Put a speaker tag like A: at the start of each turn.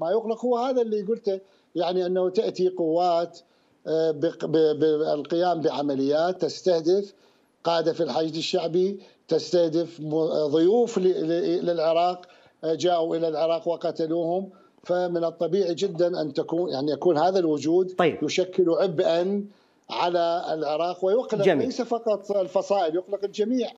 A: ما يغلق هو هذا اللي قلته يعني انه تاتي قوات آه، بالقيام بعمليات تستهدف قاده في الحشد الشعبي تستهدف ضيوف للعراق آه، جاءوا الى العراق وقتلوهم فمن الطبيعي جدا ان تكون يعني يكون هذا الوجود طيب. يشكل عبئا على العراق ويقلق جميل. ليس فقط الفصائل يقلق الجميع